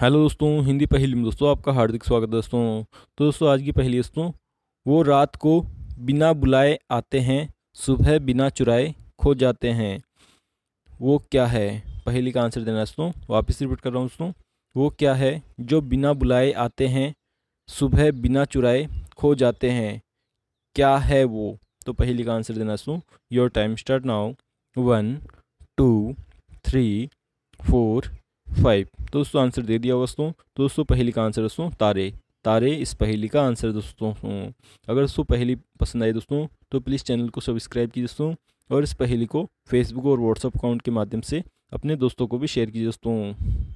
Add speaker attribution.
Speaker 1: hello दोस्तों हिंदी पहली में दोस्तों आपका हार्दिक स्वागत है दोस्तों तो दोस्तों आज की पहली दोस्तों वो रात को बिना बुलाए आते हैं सुबह बिना चुराए खो जाते हैं वो क्या है पहली का आंसर देना दोस्तों वापस रिपीट कर रहा हूँ दोस्तों वो क्या है जो बिना बुलाए आते हैं सुबह बिना चुराए खो जाते हैं क्या है वो तो पहली का आंसर देना दोस्तों your time start now one two three four five तो दोस्तों आंसर दे दिया दोस्तों तो दोस्तों पहली का आंसर दोस्तों तारे तारे इस पहली का आंसर दोस्तों अगर दोस्तों पहली पसंद आई दोस्तों तो प्लीज़ चैनल को सब्सक्राइब कीजिए दोस्तों और इस पहली को फेसबुक और व्हाट्सअप अकाउंट के माध्यम से अपने दोस्तों को भी शेयर कीजिए दोस्तों